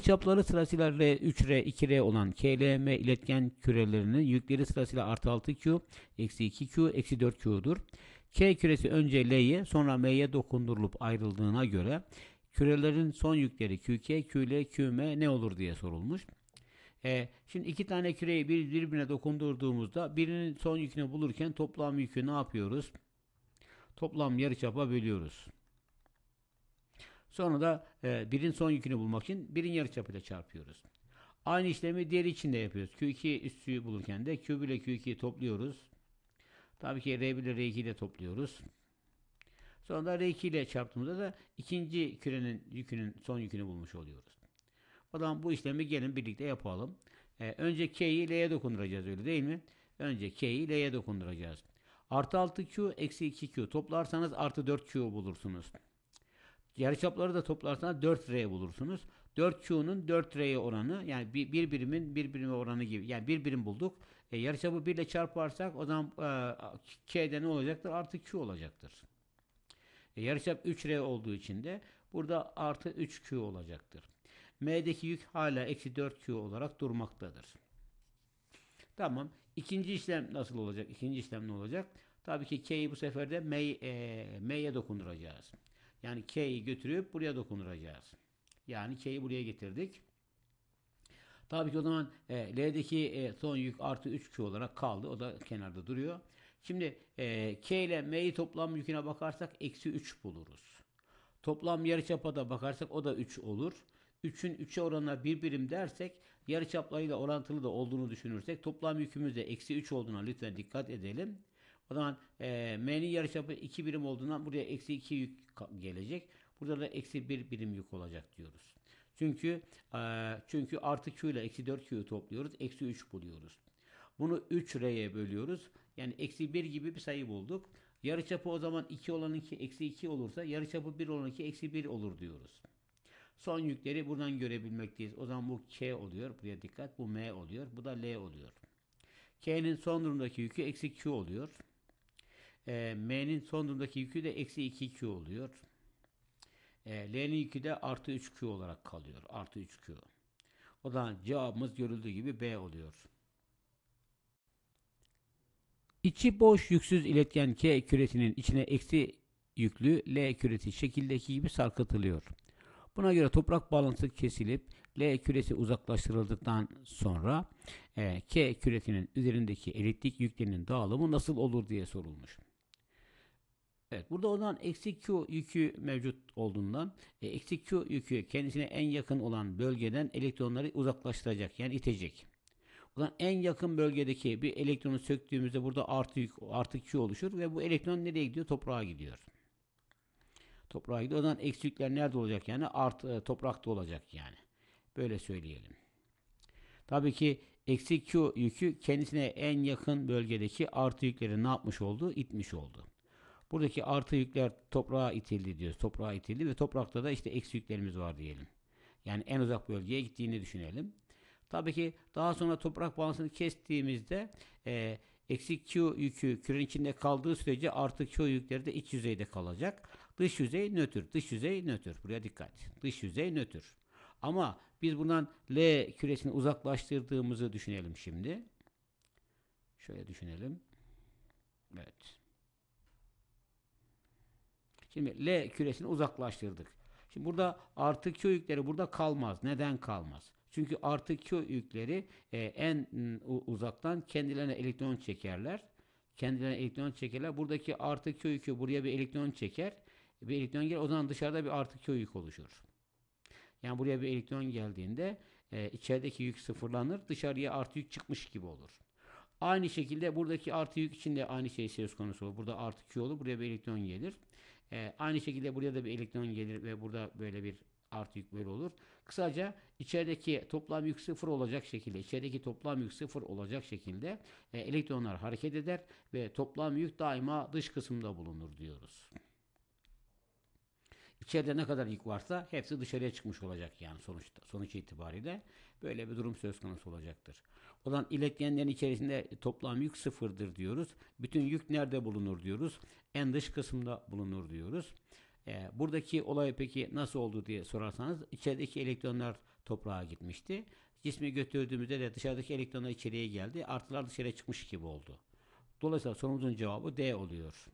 çapları sırasıyla R3R, 2R olan KLM iletken kürelerinin yükleri sırasıyla artı 6Q, eksi 2Q, eksi 4Q'dur. K küresi önce L'ye sonra M'ye dokundurulup ayrıldığına göre kürelerin son yükleri QK, QL, QM ne olur diye sorulmuş. E, şimdi iki tane küreyi birbirine dokundurduğumuzda birinin son yükünü bulurken toplam yükü ne yapıyoruz? Toplam yarıçapa bölüyoruz. Sonra da e, birin son yükünü bulmak için birin yarıçapıyla çarpıyoruz. Aynı işlemi diğer için de yapıyoruz. Q2 üssüyü bulurken de Q1 ile Q2'yi topluyoruz. Tabii ki R1 ile R2 ile topluyoruz. Sonra da R2 ile çarptığımızda da ikinci kürenin yükünün son yükünü bulmuş oluyoruz. O zaman bu işlemi gelin birlikte yapalım. Ee, önce K'yi L'ye dokunduracağız öyle değil mi? Önce K'yi L'ye dokunduracağız. Artı 6Q eksi 2Q toplarsanız artı 4Q bulursunuz. Yarıçapları da toplarsanız 4 R bulursunuz. 4 Q'nun 4 R'ye oranı yani bir, bir birimin bir birime oranı gibi. Yani bir birim bulduk. E, yarıçapı 1 ile çarparsak o zaman e, K'de ne olacaktır? Artı Q olacaktır. E, yarıçap 3R olduğu için de burada artı 3Q olacaktır. M'deki yük hala eksi 4Q olarak durmaktadır. Tamam. İkinci işlem nasıl olacak? İkinci işlem ne olacak? Tabii ki K'yi bu sefer de e, M'ye e, dokunduracağız. Yani K'yi götürüp buraya dokunduracağız. Yani K'yi buraya getirdik. Tabii ki o zaman e, L'deki e, son yük artı 3Q olarak kaldı. O da kenarda duruyor. Şimdi e, K ile M'yi toplam yüküne bakarsak eksi 3 buluruz. Toplam yarıçapa da bakarsak o da 3 olur. 3'ün 3'e oranına bir birim dersek yarıçaplarıyla orantılı da olduğunu düşünürsek toplam yükümüz de eksi 3 olduğuna lütfen dikkat edelim. O zaman e, M'nin yarıçapı 2 birim olduğundan buraya eksi 2 yük gelecek. Burada da eksi 1 birim yük olacak diyoruz. Çünkü e, çünkü artı Q ile eksi 4 Q'yu topluyoruz. Eksi 3 buluyoruz. Bunu 3 R'ye bölüyoruz. Yani eksi 1 gibi bir sayı bulduk. Yarıçapı o zaman 2 olanınki eksi 2 olursa yarıçapı 1 olanınki eksi 1 olur diyoruz. Son yükleri buradan görebilmekteyiz. O zaman bu K oluyor. Buraya dikkat. Bu M oluyor. Bu da L oluyor. K'nin son durumdaki yükü eksi Q oluyor. E, M'nin son durumdaki yükü de eksi 2Q oluyor. E, L'nin yükü de artı 3Q olarak kalıyor. Artı 3Q. O zaman cevabımız görüldüğü gibi B oluyor. İçi boş yüksüz iletken K küresinin içine eksi yüklü L küresi şekildeki gibi sarkıtılıyor. Buna göre toprak bağlantısı kesilip L küresi uzaklaştırıldıktan sonra e, K küresinin üzerindeki elektrik yüklerinin dağılımı nasıl olur diye sorulmuş. Evet burada olan eksik Q yükü mevcut olduğundan e, eksi Q yükü kendisine en yakın olan bölgeden elektronları uzaklaştıracak yani itecek. O en yakın bölgedeki bir elektronu söktüğümüzde burada artı yük artı Q oluşur ve bu elektron nereye gidiyor? Toprağa gidiyor. Toprağa gidiyor. O zaman eksi yükler nerede olacak yani? art e, toprakta olacak yani. Böyle söyleyelim. Tabii ki eksik Q yükü kendisine en yakın bölgedeki artı yükleri ne yapmış oldu? İtmiş oldu. Buradaki artı yükler toprağa itildi diyoruz. Toprağa itildi ve toprakta da işte eksi yüklerimiz var diyelim. Yani en uzak bölgeye gittiğini düşünelim. Tabii ki daha sonra toprak balansını kestiğimizde e, eksi Q yükü kürenin içinde kaldığı sürece artı Q yükleri de iç yüzeyde kalacak. Dış yüzey nötr. Dış yüzey nötr. Buraya dikkat. Dış yüzey nötr. Ama biz bundan L küresini uzaklaştırdığımızı düşünelim şimdi. Şöyle düşünelim. Evet. Şimdi L küresini uzaklaştırdık. Şimdi burada artı Q yükleri burada kalmaz. Neden kalmaz? Çünkü artı Q yükleri e, en ıı, uzaktan kendilerine elektron çekerler. Kendilerine elektron çekerler. Buradaki artı Q yükü buraya bir elektron çeker. Bir elektron gelir. O zaman dışarıda bir artı Q yük oluşur. Yani buraya bir elektron geldiğinde e, içerideki yük sıfırlanır. Dışarıya artı yük çıkmış gibi olur. Aynı şekilde buradaki artı yük içinde aynı şey söz konusu olur. Burada artı Q olur. Buraya bir elektron gelir. E, aynı şekilde buraya da bir elektron gelir ve burada böyle bir artı yük böyle olur. Kısaca içerideki toplam yük sıfır olacak şekilde, içerideki toplam yük sıfır olacak şekilde e, elektronlar hareket eder ve toplam yük daima dış kısımda bulunur diyoruz. İçeride ne kadar yük varsa hepsi dışarıya çıkmış olacak yani sonuçta sonuç itibariyle böyle bir durum söz konusu olacaktır olan iletkenlerin içerisinde toplam yük sıfırdır diyoruz. Bütün yük nerede bulunur diyoruz. En dış kısımda bulunur diyoruz. E, buradaki olay peki nasıl oldu diye sorarsanız içerideki elektronlar toprağa gitmişti. Cismi götürdüğümüzde de dışarıdaki elektronlar içeriye geldi. Artılar dışarıya çıkmış gibi oldu. Dolayısıyla sorumuzun cevabı D oluyor.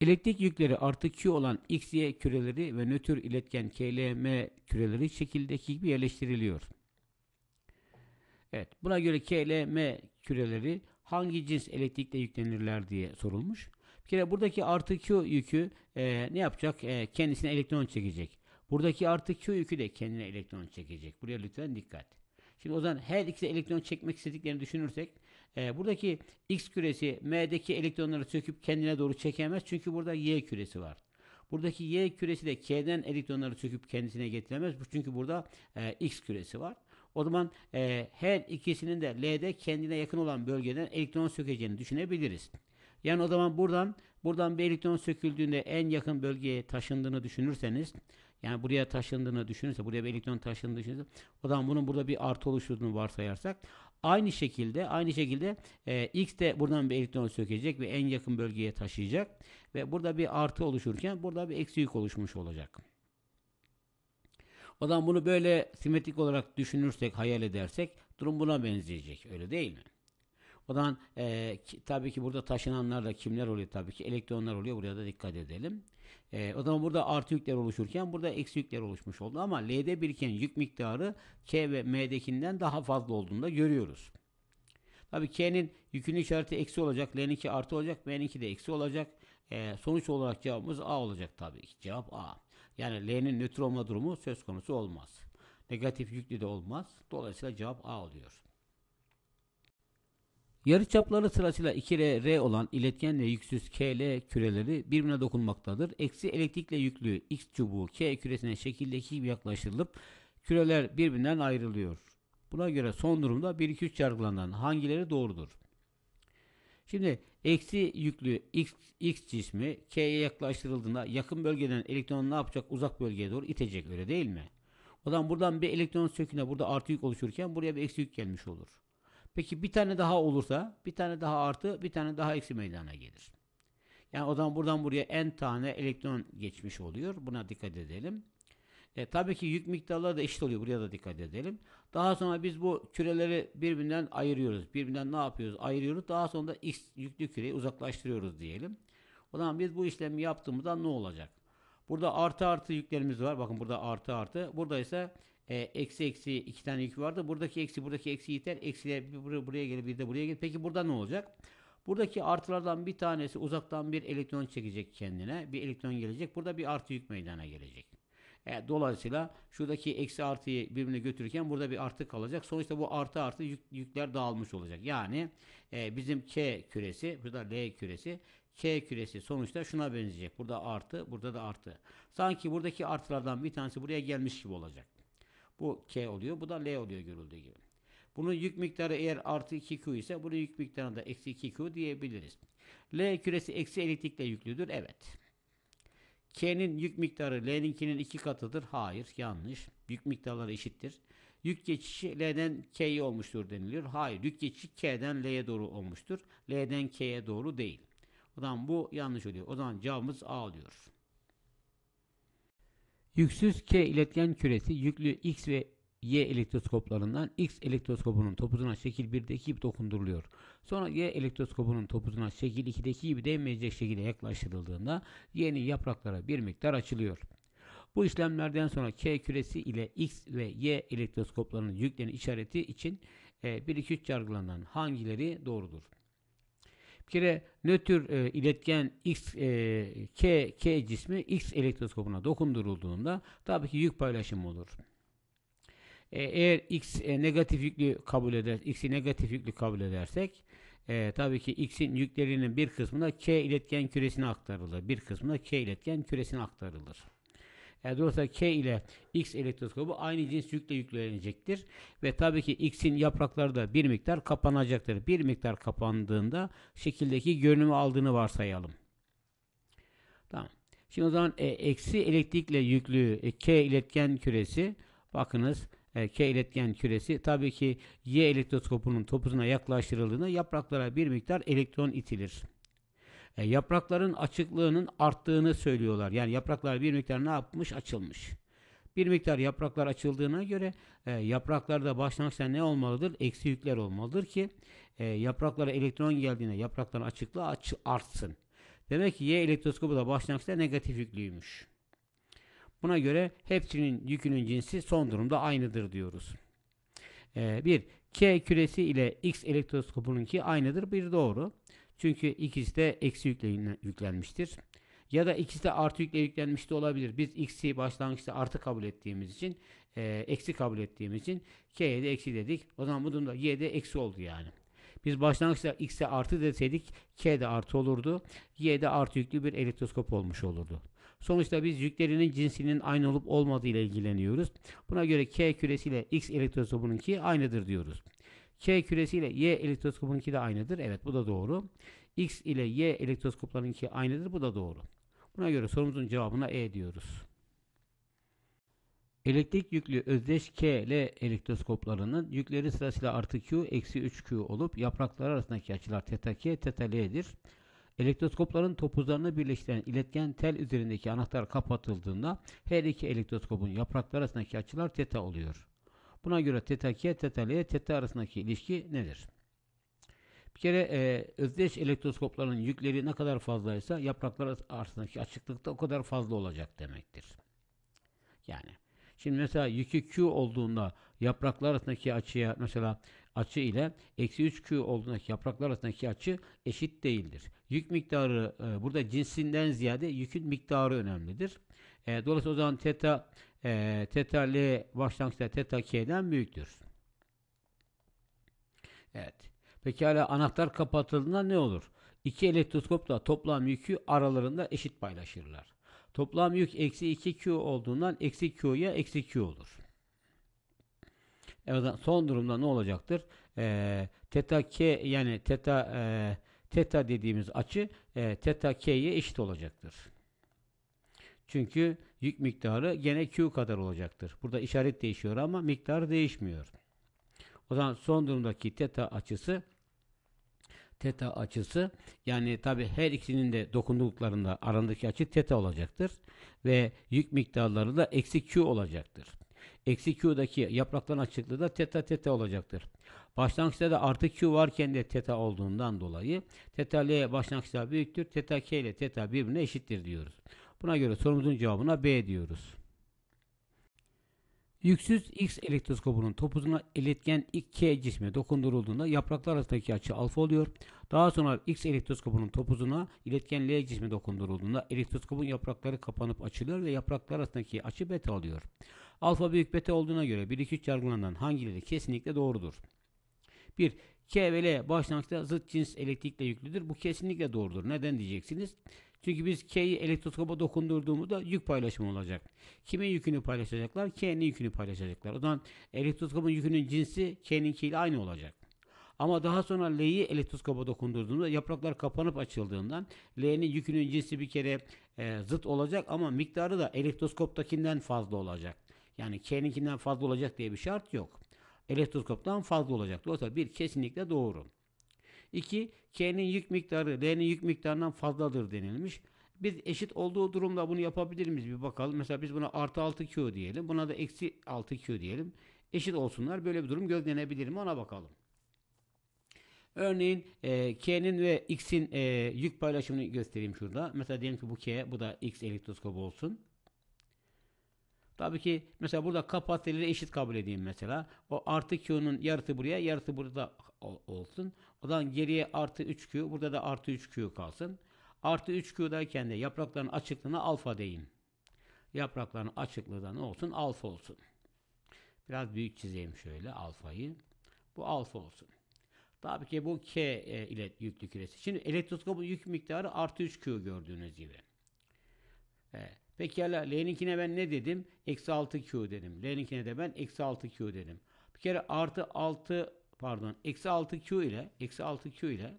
Elektrik yükleri artı Q olan XY küreleri ve nötr iletken KLM küreleri şekildeki gibi yerleştiriliyor. Evet, buna göre KLM küreleri hangi cins elektrikle yüklenirler diye sorulmuş. Bir kere buradaki artı Q yükü e, ne yapacak? E, kendisine elektron çekecek. Buradaki artı Q yükü de kendine elektron çekecek. Buraya lütfen dikkat. Şimdi o zaman her ikisi elektron çekmek istediklerini düşünürsek e, buradaki X küresi M'deki elektronları söküp kendine doğru çekemez. Çünkü burada Y küresi var. Buradaki Y küresi de K'den elektronları söküp kendisine getiremez. Çünkü burada e, X küresi var. O zaman e, her ikisinin de L'de kendine yakın olan bölgeden elektron sökeceğini düşünebiliriz. Yani o zaman buradan buradan bir elektron söküldüğünde en yakın bölgeye taşındığını düşünürseniz yani buraya taşındığını düşünürse buraya bir elektron taşındığını düşünürse o zaman bunun burada bir artı oluşturduğunu varsayarsak aynı şekilde aynı şekilde e, X de buradan bir elektron sökecek ve en yakın bölgeye taşıyacak ve burada bir artı oluşurken burada bir eksi yük oluşmuş olacak. O zaman bunu böyle simetrik olarak düşünürsek, hayal edersek durum buna benzeyecek. Öyle değil mi? O zaman e, tabii ki burada taşınanlar da kimler oluyor tabii ki elektronlar oluyor. Buraya da dikkat edelim. E, o zaman burada artı yükler oluşurken burada eksi yükler oluşmuş oldu. Ama L'de biriken yük miktarı K ve M'dekinden daha fazla olduğunu da görüyoruz. Tabii K'nin yükünün işareti eksi olacak. L'ninki artı olacak. M'ninki de eksi olacak. E, sonuç olarak cevabımız A olacak tabii ki. Cevap A. Yani L'nin nötr olma durumu söz konusu olmaz. Negatif yüklü de olmaz. Dolayısıyla cevap A oluyor. Yarıçapları sırasıyla 2R, R olan iletken ve yüksüz KL küreleri birbirine dokunmaktadır. Eksi elektrikle yüklü X çubuğu K küresine şekildeki gibi yaklaştırılıp küreler birbirinden ayrılıyor. Buna göre son durumda 1 2 3 yargılanan hangileri doğrudur? Şimdi Eksi yüklü X, X cismi K'ye yaklaştırıldığında yakın bölgeden elektron ne yapacak? Uzak bölgeye doğru itecek öyle değil mi? O zaman buradan bir elektron söküne burada artı yük oluşurken buraya bir eksi yük gelmiş olur. Peki bir tane daha olursa bir tane daha artı bir tane daha eksi meydana gelir. Yani o zaman buradan buraya n tane elektron geçmiş oluyor. Buna dikkat edelim. E, tabii ki yük miktarları da eşit oluyor. Buraya da dikkat edelim. Daha sonra biz bu küreleri birbirinden ayırıyoruz. Birbirinden ne yapıyoruz? Ayırıyoruz. Daha sonra da x yüklü küreyi uzaklaştırıyoruz diyelim. O zaman biz bu işlemi yaptığımızda ne olacak? Burada artı artı yüklerimiz var. Bakın burada artı artı. Burada ise e, eksi eksi iki tane yük vardı. Buradaki eksi buradaki eksi iter. Eksiler bir buraya, buraya gelir bir de buraya gelir. Peki burada ne olacak? Buradaki artılardan bir tanesi uzaktan bir elektron çekecek kendine. Bir elektron gelecek. Burada bir artı yük meydana gelecek. E, dolayısıyla şuradaki eksi artıyı birbirine götürürken burada bir artı kalacak. Sonuçta bu artı artı yük, yükler dağılmış olacak. Yani e, bizim K küresi, burada L küresi K küresi sonuçta şuna benzeyecek. Burada artı, burada da artı. Sanki buradaki artılardan bir tanesi buraya gelmiş gibi olacak. Bu K oluyor, bu da L oluyor görüldüğü gibi. Bunun yük miktarı eğer artı 2Q ise bunun yük miktarını da eksi 2Q diyebiliriz. L küresi eksi elektrikle yüklüdür. Evet. K'nin yük miktarı L'ninkinin iki katıdır. Hayır yanlış. Yük miktarları eşittir. Yük geçişi L'den K'ye olmuştur deniliyor. Hayır yük geçişi K'den L'ye doğru olmuştur. L'den K'ye doğru değil. O zaman bu yanlış oluyor. O zaman cevabımız A oluyor. Yüksüz K iletken küresi yüklü X ve Y elektroskoplarından X elektroskopunun topuzuna şekil 1'deki gibi dokunduruluyor. Sonra Y elektroskopunun topuzuna şekil 2'deki gibi değmeyecek şekilde yaklaştırıldığında Y'nin yaprakları bir miktar açılıyor. Bu işlemlerden sonra K küresi ile X ve Y elektroskoplarının yükleni işareti için 1-2-3 e, yargılanan hangileri doğrudur? Bir kere nötr e, iletken X e, K K cismi X elektroskopuna dokundurulduğunda tabii ki yük paylaşımı olur. E, eğer x e, negatif yüklü kabul eder, x'i negatif yüklü kabul edersek e, tabii ki x'in yüklerinin bir kısmına k iletken küresine aktarılır. Bir kısmına k iletken küresine aktarılır. Yani e, dolayısıyla K ile X elektroskobu aynı cins yükle yüklenecektir. Ve tabii ki X'in yaprakları da bir miktar kapanacaktır. Bir miktar kapandığında şekildeki görünümü aldığını varsayalım. Tamam. Şimdi o zaman e, eksi elektrikle yüklü e, K iletken küresi bakınız e, K iletken küresi tabii ki Y elektroskopunun topuzuna yaklaştırıldığında yapraklara bir miktar elektron itilir. E, yaprakların açıklığının arttığını söylüyorlar. Yani yapraklar bir miktar ne yapmış? Açılmış. Bir miktar yapraklar açıldığına göre e, yapraklarda başlangıçta ne olmalıdır? Eksi yükler olmalıdır ki e, yapraklara elektron geldiğinde yaprakların açıklığı aç, artsın. Demek ki Y elektroskopu da başlangıçta negatif yüklüymüş. Buna göre hepsinin yükünün cinsi son durumda aynıdır diyoruz. 1. Ee, K küresi ile X elektroskopununki aynıdır. Bir doğru. Çünkü ikisi de eksi yükle yüklenmiştir. Ya da ikisi de artı yükle yüklenmiş de olabilir. Biz x'i başlangıçta artı kabul ettiğimiz için e, eksi kabul ettiğimiz için k'ye de eksi dedik. O zaman bu durumda y de eksi oldu yani. Biz başlangıçta x'e artı deseydik k de artı olurdu. Y de artı yüklü bir elektroskop olmuş olurdu. Sonuçta biz yüklerinin cinsinin aynı olup olmadığı ile ilgileniyoruz. Buna göre K küresiyle X elektroskopununki aynıdır diyoruz. K küresiyle Y elektroskopununki de aynıdır. Evet bu da doğru. X ile Y elektroskoplarınki aynıdır. Bu da doğru. Buna göre sorumuzun cevabına E diyoruz. Elektrik yüklü özdeş K ile elektroskoplarının yükleri sırasıyla artı Q, eksi 3Q olup yapraklar arasındaki açılar teta K, teta L'dir. Elektroskopların topuzlarını birleştiren iletken tel üzerindeki anahtar kapatıldığında her iki elektroskopun yaprakları arasındaki açılar teta oluyor. Buna göre teta k, teta l, teta arasındaki ilişki nedir? Bir kere e, özdeş elektroskopların yükleri ne kadar fazlaysa yapraklar arasındaki açıklıkta o kadar fazla olacak demektir. Yani şimdi mesela yükü Q olduğunda yapraklar arasındaki açıya mesela açı ile eksi 3Q olduğundaki yapraklar arasındaki açı eşit değildir. Yük miktarı e, burada cinsinden ziyade yükün miktarı önemlidir. E, dolayısıyla o zaman teta e, teta L başlangıçta teta K'den büyüktür. Evet. Pekala anahtar kapatıldığında ne olur? İki elektroskopla toplam yükü aralarında eşit paylaşırlar. Toplam yük eksi 2Q olduğundan eksi Q'ya eksi Q olur. Evet, son durumda ne olacaktır? E, teta K yani teta e, Teta dediğimiz açı e, teta k'ye eşit olacaktır. Çünkü yük miktarı gene Q kadar olacaktır. Burada işaret değişiyor ama miktar değişmiyor. O zaman son durumdaki teta açısı teta açısı yani tabi her ikisinin de dokunduklarında arandaki açı teta olacaktır ve yük miktarları da eksi Q olacaktır. Eksi Q'daki yaprakların açıklığı da teta teta olacaktır. Başlangıçta da artı Q varken de teta olduğundan dolayı teta L başlangıçta büyüktür. Teta K ile teta birbirine eşittir diyoruz. Buna göre sorumuzun cevabına B diyoruz. Yüksüz X elektroskopunun topuzuna iletken K cisme dokundurulduğunda yapraklar arasındaki açı alfa oluyor. Daha sonra X elektroskopunun topuzuna iletken L cisme dokundurulduğunda elektroskopun yaprakları kapanıp açılıyor ve yapraklar arasındaki açı beta oluyor. Alfa büyük beta olduğuna göre 1-2-3 yargılanan hangileri kesinlikle doğrudur? 1. K ve L başlangıçta zıt cins elektrikle yüklüdür. Bu kesinlikle doğrudur. Neden diyeceksiniz? Çünkü biz K'yi elektroskopa dokundurduğumuzda yük paylaşımı olacak. Kimin yükünü paylaşacaklar? K'nin yükünü paylaşacaklar. O zaman elektroskopun yükünün cinsi K'ninkiyle aynı olacak. Ama daha sonra L'yi elektroskopa dokundurduğumda yapraklar kapanıp açıldığından L'nin yükünün cinsi bir kere e, zıt olacak ama miktarı da elektroskoptakinden fazla olacak. Yani K'ninkinden fazla olacak diye bir şart yok elektroskoptan fazla olacak. Dolayısıyla bir kesinlikle doğru. 2. K'nin yük miktarı L'nin yük miktarından fazladır denilmiş. Biz eşit olduğu durumda bunu yapabilir miyiz bir bakalım. Mesela biz buna artı 6Q diyelim. Buna da eksi 6Q diyelim. Eşit olsunlar. Böyle bir durum gözlenebilir mi ona bakalım. Örneğin e, K'nin ve X'in e, yük paylaşımını göstereyim şurada. Mesela diyelim ki bu K, bu da X elektroskobu olsun. Tabii ki mesela burada kapasiteleri eşit kabul edeyim mesela. O artı Q'nun yarısı buraya, yarısı burada olsun. odan geriye artı 3Q, burada da artı 3Q kalsın. Artı 3Q'dayken de yaprakların açıklığına alfa deyin. Yaprakların açıklığı da ne olsun? Alfa olsun. Biraz büyük çizeyim şöyle alfayı. Bu alfa olsun. Tabii ki bu K e, ile yüklü küresi. Şimdi elektroskopun yük miktarı artı 3Q gördüğünüz gibi. Evet. Pekala L'ninkine ben ne dedim? Eksi 6Q dedim. L'ninkine de ben eksi 6Q dedim. Bir kere artı 6 pardon eksi 6Q ile eksi 6Q ile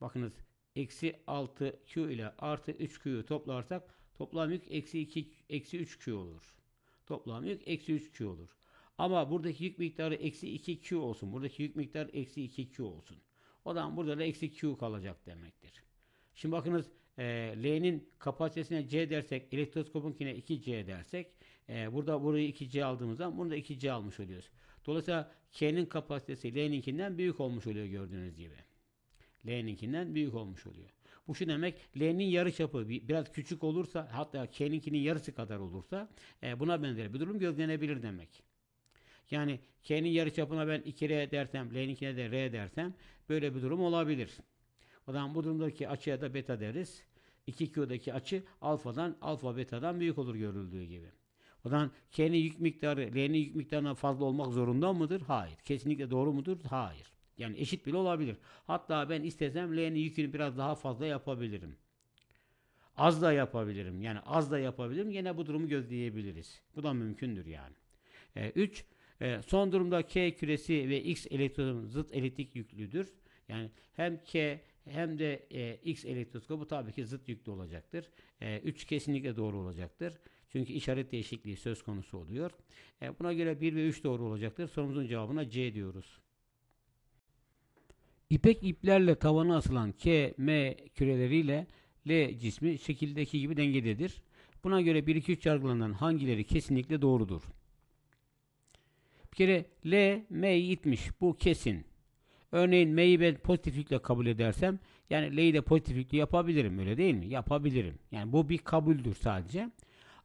bakınız eksi 6Q ile artı 3Q'yu toplarsak toplam yük eksi 2 eksi 3Q olur. Toplam yük eksi 3Q olur. Ama buradaki yük miktarı eksi 2Q olsun. Buradaki yük miktarı eksi 2Q olsun. O zaman burada da eksi Q kalacak demektir. Şimdi bakınız e, L'nin kapasitesine C dersek, elektroskopunkine 2C dersek, e, burada burayı 2C aldığımızda bunu da 2C almış oluyoruz. Dolayısıyla K'nin kapasitesi L'ninkinden büyük olmuş oluyor gördüğünüz gibi. L'ninkinden büyük olmuş oluyor. Bu şu demek L'nin yarı çapı biraz küçük olursa hatta K'ninkinin yarısı kadar olursa e, buna benzer bir durum gözlenebilir demek. Yani K'nin yarı çapına ben 2R dersem L'ninkine de R dersem böyle bir durum olabilir. O zaman bu durumdaki açıya da beta deriz. 2Q'daki açı alfadan, alfa betadan büyük olur görüldüğü gibi. O zaman K'nin yük miktarı L'nin yük miktarına fazla olmak zorunda mıdır? Hayır. Kesinlikle doğru mudur? Hayır. Yani eşit bile olabilir. Hatta ben istesem L'nin yükünü biraz daha fazla yapabilirim. Az da yapabilirim. Yani az da yapabilirim. Yine bu durumu gözleyebiliriz. Bu da mümkündür yani. 3. E, e, son durumda K küresi ve X elektronun zıt elektrik yüklüdür. Yani hem K hem de e, X elektroskopu tabii ki zıt yüklü olacaktır. 3 e, kesinlikle doğru olacaktır. Çünkü işaret değişikliği söz konusu oluyor. E, buna göre 1 ve 3 doğru olacaktır. Sorumuzun cevabına C diyoruz. İpek iplerle tavana asılan K, M küreleriyle L cismi şekildeki gibi dengededir. Buna göre 1, 2, 3 yargılanan hangileri kesinlikle doğrudur? Bir kere L, M'yi itmiş. Bu kesin. Örneğin M'yi ben pozitif kabul edersem yani L'yi de pozitiflikle yapabilirim öyle değil mi? Yapabilirim. Yani bu bir kabuldür sadece.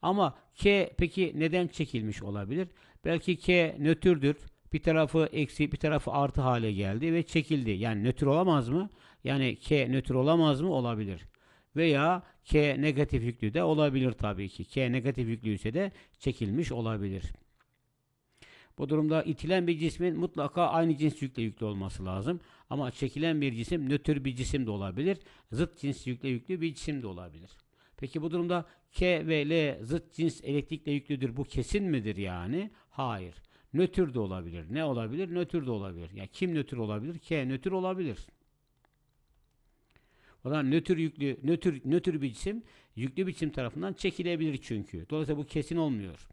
Ama K peki neden çekilmiş olabilir? Belki K nötrdür. Bir tarafı eksi bir tarafı artı hale geldi ve çekildi. Yani nötr olamaz mı? Yani K nötr olamaz mı? Olabilir. Veya K negatif yüklü de olabilir tabii ki. K negatif yüklüyse de çekilmiş olabilir. Bu durumda itilen bir cismin mutlaka aynı cins yükle yüklü olması lazım. Ama çekilen bir cisim nötr bir cisim de olabilir. Zıt cins yükle yüklü bir cisim de olabilir. Peki bu durumda K ve L zıt cins elektrikle yüklüdür. Bu kesin midir yani? Hayır. Nötr de olabilir. Ne olabilir? Nötr de olabilir. Yani kim nötr olabilir? K nötr olabilir. O zaman nötr yüklü, nötr, nötr bir cisim yüklü bir cisim tarafından çekilebilir çünkü. Dolayısıyla bu kesin olmuyor.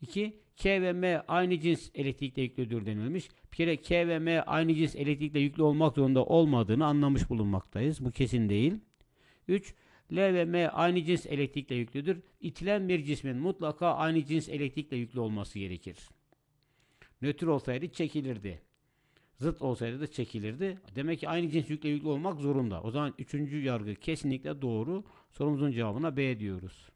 2. K ve M aynı cins elektrikle yüklüdür denilmiş. Bir kere K ve M aynı cins elektrikle yüklü olmak zorunda olmadığını anlamış bulunmaktayız. Bu kesin değil. 3. L ve M aynı cins elektrikle yüklüdür. İtilen bir cismin mutlaka aynı cins elektrikle yüklü olması gerekir. Nötr olsaydı çekilirdi. Zıt olsaydı da çekilirdi. Demek ki aynı cins yükle yüklü olmak zorunda. O zaman üçüncü yargı kesinlikle doğru. Sorumuzun cevabına B diyoruz.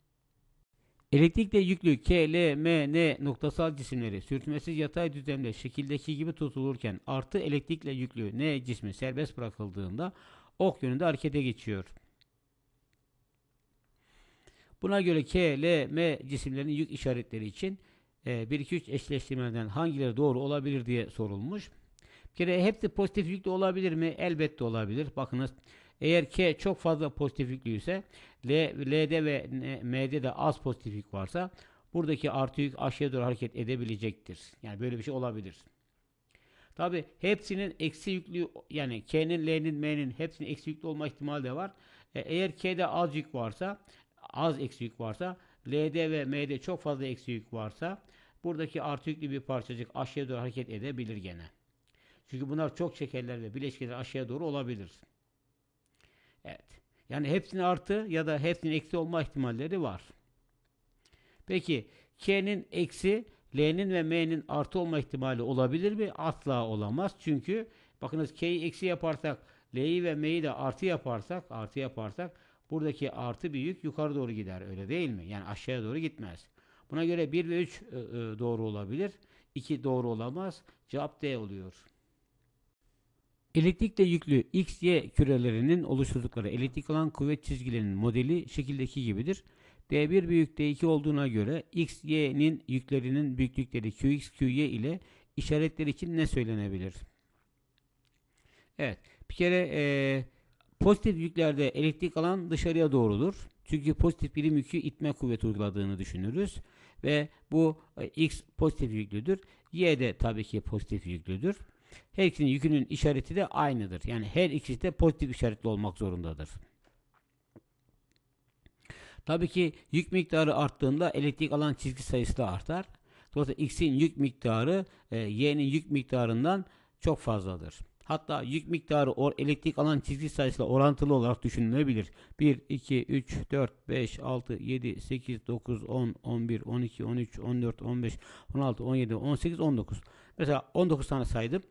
Elektrikle yüklü K, L, M, N noktasal cisimleri sürtünmesiz yatay düzlemde şekildeki gibi tutulurken artı elektrikle yüklü N cismi serbest bırakıldığında ok yönünde harekete geçiyor. Buna göre K, L, M cisimlerinin yük işaretleri için 1-2-3 e, eşleştirmeden hangileri doğru olabilir diye sorulmuş. Bir kere hepsi pozitif yüklü olabilir mi? Elbette olabilir. Bakınız eğer K çok fazla pozitif yüklüyse L, L'de ve M'de de az pozitiflik varsa buradaki artı yük aşağıya doğru hareket edebilecektir. Yani böyle bir şey olabilir. Tabi hepsinin eksi yüklü yani K'nin, L'nin, M'nin hepsinin eksi yüklü olma ihtimali de var. E, eğer K'de az yük varsa az eksi yük varsa L'de ve M'de çok fazla eksi yük varsa buradaki artı yüklü bir parçacık aşağıya doğru hareket edebilir gene. Çünkü bunlar çok şekerler ve bileşkeler aşağıya doğru olabilir. Evet. Yani hepsinin artı ya da hepsinin eksi olma ihtimalleri var. Peki K'nin eksi L'nin ve M'nin artı olma ihtimali olabilir mi? Asla olamaz. Çünkü bakınız K'yi eksi yaparsak L'yi ve M'yi de artı yaparsak artı yaparsak buradaki artı büyük yukarı doğru gider öyle değil mi? Yani aşağıya doğru gitmez. Buna göre 1 ve 3 ıı, ıı, doğru olabilir. 2 doğru olamaz. Cevap D oluyor. Eliptikle yüklü x, y kürelerinin oluşturdukları elektrik alan kuvvet çizgilerinin modeli şekildeki gibidir. D1 büyük D2 olduğuna göre x, y'nin yüklerinin büyüklükleri qx, qy ile işaretleri için ne söylenebilir? Evet. Bir kere e, pozitif yüklerde elektrik alan dışarıya doğrudur. Çünkü pozitif birim yükü itme kuvveti uyguladığını düşünürüz. Ve bu e, x pozitif yüklüdür. Y de tabii ki pozitif yüklüdür. Her ikisinin yükünün işareti de aynıdır. Yani her ikisi de pozitif işaretli olmak zorundadır. Tabii ki yük miktarı arttığında elektrik alan çizgi sayısı da artar. Dolayısıyla X'in yük miktarı e, Y'nin yük miktarından çok fazladır. Hatta yük miktarı or elektrik alan çizgi sayısıyla orantılı olarak düşünülebilir. 1, 2, 3, 4, 5, 6, 7, 8, 9, 10, 11, 12, 13, 14, 15, 16, 17, 18, 19. Mesela 19 tane saydım.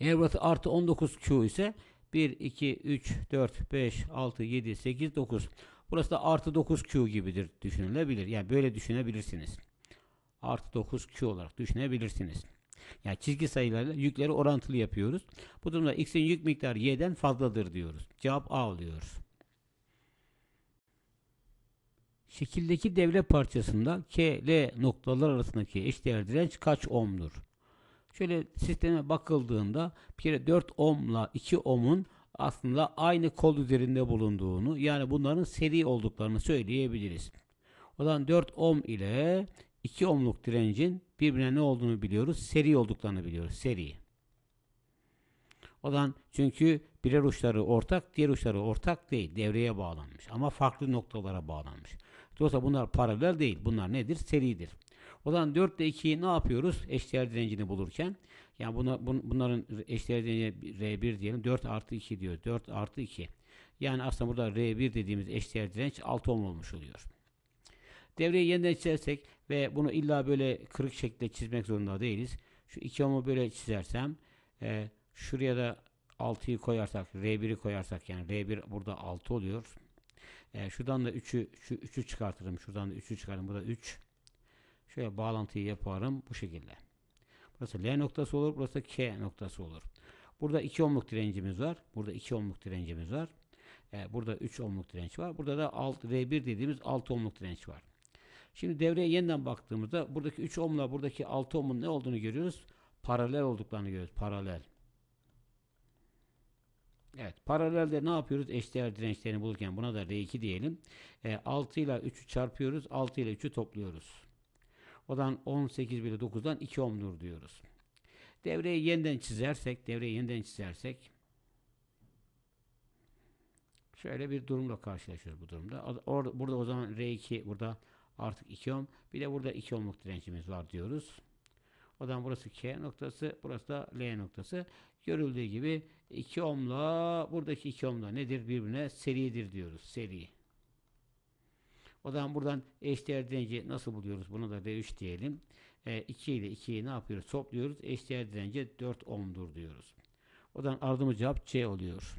Eğer burası artı 19Q ise 1, 2, 3, 4, 5, 6, 7, 8, 9. Burası da artı 9Q gibidir düşünülebilir. Yani böyle düşünebilirsiniz. Artı 9Q olarak düşünebilirsiniz. Yani çizgi sayılarla yükleri orantılı yapıyoruz. Bu durumda x'in yük miktarı y'den fazladır diyoruz. Cevap A oluyoruz. Şekildeki devre parçasında K, L noktalar arasındaki eşdeğer direnç kaç ohm'dur? Şöyle sisteme bakıldığında bir kere 4 ohmla 2 ohmun aslında aynı kol üzerinde bulunduğunu yani bunların seri olduklarını söyleyebiliriz. O zaman 4 ohm ile 2 ohmluk direncin birbirine ne olduğunu biliyoruz. Seri olduklarını biliyoruz. Seri. O zaman çünkü birer uçları ortak, diğer uçları ortak değil. Devreye bağlanmış ama farklı noktalara bağlanmış. Dolayısıyla bunlar paralel değil. Bunlar nedir? Seridir. O zaman 4 ile 2'yi ne yapıyoruz? Eşdeğer direncini bulurken. Yani buna, bun, bunların eşdeğer direnci R1 diyelim. 4 artı 2 diyor 4 artı 2. Yani aslında burada R1 dediğimiz eşdeğer direnç 6 ohm olmuş oluyor. Devreyi yeniden çizersek ve bunu illa böyle kırık şekilde çizmek zorunda değiliz. Şu 2 ohm'u böyle çizersem e, şuraya da 6'yı koyarsak, R1'i koyarsak yani R1 burada 6 oluyor. E, şuradan da 3'ü 3'ü çıkartırım. Şuradan da 3'ü çıkarım. Bu da 3. Şöyle bağlantıyı yaparım bu şekilde. Burası L noktası olur. Burası K noktası olur. Burada 2 ohmluk direncimiz var. Burada 2 ohmluk direncimiz var. Ee, burada 3 ohmluk direnç var. Burada da alt R1 dediğimiz 6 ohmluk direnç var. Şimdi devreye yeniden baktığımızda buradaki 3 ohmla buradaki 6 ohmun ne olduğunu görüyoruz. Paralel olduklarını görüyoruz. Paralel. Evet. Paralelde ne yapıyoruz? Eşdeğer dirençlerini bulurken buna da R2 diyelim. E, 6 ile 3'ü çarpıyoruz. 6 ile 3'ü topluyoruz. Odan 18 bölü 9'dan 2 ohmdur diyoruz. Devreyi yeniden çizersek, devreyi yeniden çizersek şöyle bir durumla karşılaşıyoruz bu durumda. Or, burada o zaman R2 burada artık 2 ohm. Bir de burada 2 ohmluk direncimiz var diyoruz. O zaman burası K noktası, burası da L noktası. Görüldüğü gibi 2 ohmla buradaki 2 ohmla nedir? Birbirine seridir diyoruz. Seri. O zaman buradan eşdeğer direnci nasıl buluyoruz? Bunu da v 3 diyelim. E, 2 ile 2'yi ne yapıyoruz? Topluyoruz. Eşdeğer direnci 4 ohm'dur diyoruz. O zaman aldığımız cevap C oluyor.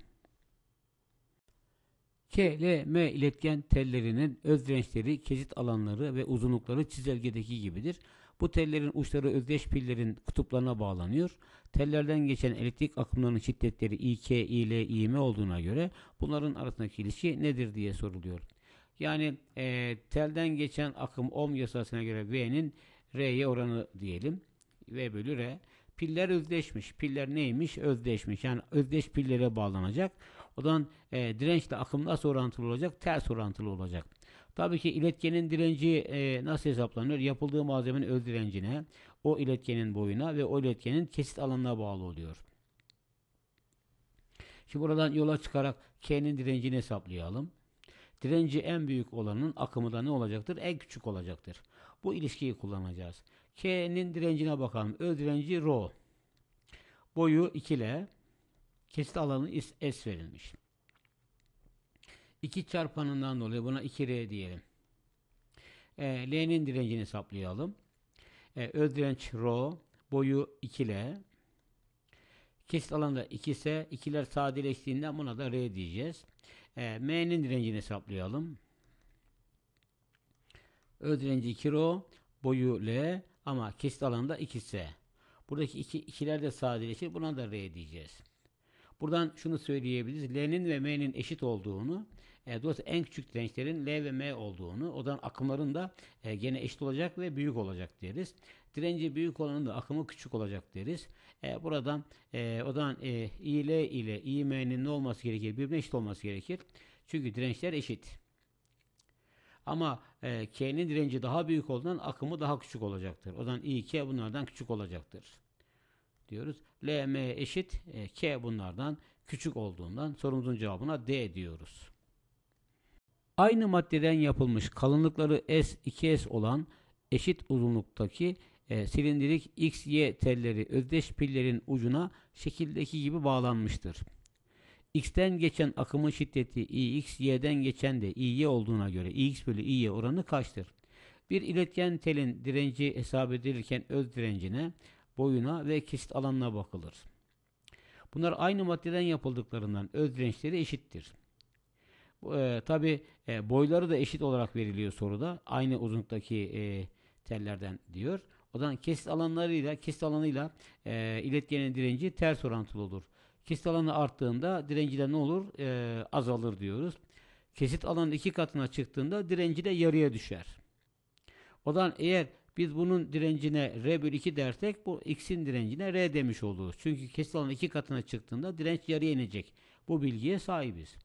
K, L, M iletken tellerinin öz dirençleri, kesit alanları ve uzunlukları çizelgedeki gibidir. Bu tellerin uçları özdeş pillerin kutuplarına bağlanıyor. Tellerden geçen elektrik akımlarının şiddetleri İK, İL, İM olduğuna göre bunların arasındaki ilişki nedir diye soruluyor. Yani e, telden geçen akım ohm yasasına göre V'nin R'ye oranı diyelim. V bölü R. Piller özdeşmiş. Piller neymiş? Özdeşmiş. Yani özdeş pillere bağlanacak. O zaman e, dirençle akım nasıl orantılı olacak? Ters orantılı olacak. Tabii ki iletkenin direnci e, nasıl hesaplanıyor? Yapıldığı malzemenin öz direncine, o iletkenin boyuna ve o iletkenin kesit alanına bağlı oluyor. Şimdi buradan yola çıkarak K'nin direncini hesaplayalım. Direnci en büyük olanın akımı da ne olacaktır? En küçük olacaktır. Bu ilişkiyi kullanacağız. K'nin direncine bakalım. Ö direnci Rho. Boyu 2 ile kesit alanı S verilmiş. 2 çarpanından dolayı buna 2R diyelim. E, L'nin direncini hesaplayalım. E, Ö direnç Rho. Boyu 2 ile kesit alanı 2 ise 2'ler sadeleştiğinden buna da R diyeceğiz. E, M'nin direncini hesaplayalım. Öz direnci 2 rho, boyu L ama kesit alanında 2 S. Buradaki iki, ikiler de sadeleşir. Buna da R diyeceğiz. Buradan şunu söyleyebiliriz. L'nin ve M'nin eşit olduğunu, e, dolayısıyla en küçük dirençlerin L ve M olduğunu, o zaman akımların da e, gene eşit olacak ve büyük olacak deriz. Direnci büyük olanın da akımı küçük olacak deriz. E, buradan e, o zaman e, İL ile İM'nin ne olması gerekir? Birbirine eşit olması gerekir. Çünkü dirençler eşit. Ama e, K'nin direnci daha büyük olduğundan akımı daha küçük olacaktır. O zaman İK bunlardan küçük olacaktır diyoruz. LM eşit e, K bunlardan küçük olduğundan sorumuzun cevabına D diyoruz. Aynı maddeden yapılmış kalınlıkları S 2S olan eşit uzunluktaki e, silindirik XY telleri özdeş pillerin ucuna şekildeki gibi bağlanmıştır. X'ten geçen akımın şiddeti Ix, Y'den geçen de Iy olduğuna göre Ix bölü Iy oranı kaçtır? Bir iletken telin direnci hesap edilirken öz direncine, boyuna ve kesit alanına bakılır. Bunlar aynı maddeden yapıldıklarından öz dirençleri eşittir. E, Tabi e, boyları da eşit olarak veriliyor soruda. Aynı uzunluktaki e, tellerden diyor. O zaman kesit alanlarıyla kesit alanıyla e, iletkenin direnci ters orantılı olur. Kesit alanı arttığında direnci de ne olur? E, azalır diyoruz. Kesit alanın iki katına çıktığında direnci de yarıya düşer. O zaman eğer biz bunun direncine R bölü 2 dersek bu X'in direncine R demiş oluruz. Çünkü kesit alanı iki katına çıktığında direnç yarıya inecek. Bu bilgiye sahibiz.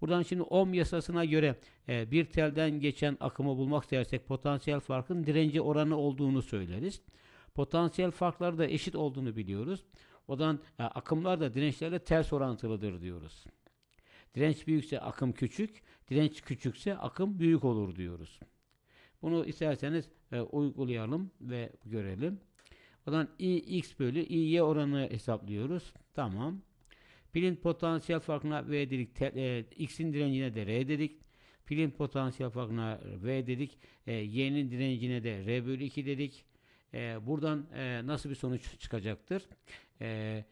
Buradan şimdi ohm yasasına göre e, bir telden geçen akımı bulmak istersek potansiyel farkın direnci oranı olduğunu söyleriz. Potansiyel farklar da eşit olduğunu biliyoruz. Odan e, akımlar da dirençlerle ters orantılıdır diyoruz. Direnç büyükse akım küçük, direnç küçükse akım büyük olur diyoruz. Bunu isterseniz e, uygulayalım ve görelim. Odan i x bölü i y oranı hesaplıyoruz. Tamam. Pilin potansiyel farkına V dedik. e, X'in direncine de R dedik. Pilin potansiyel farkına V dedik. E, Y'nin direncine de R bölü 2 dedik. E, buradan e, nasıl bir sonuç çıkacaktır? E,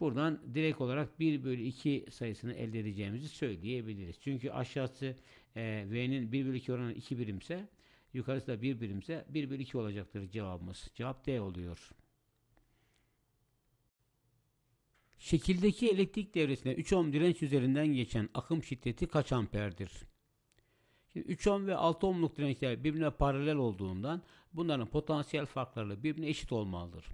buradan direkt olarak 1 bölü 2 sayısını elde edeceğimizi söyleyebiliriz. Çünkü aşağısı e, V'nin 1 bölü 2 oranı 2 birimse yukarısı da 1 birimse 1 bölü 2 olacaktır cevabımız. Cevap D oluyor. Şekildeki elektrik devresine 3 ohm direnç üzerinden geçen akım şiddeti kaç amperdir? Şimdi 3 ohm ve 6 ohmluk dirençler birbirine paralel olduğundan bunların potansiyel farkları birbirine eşit olmalıdır.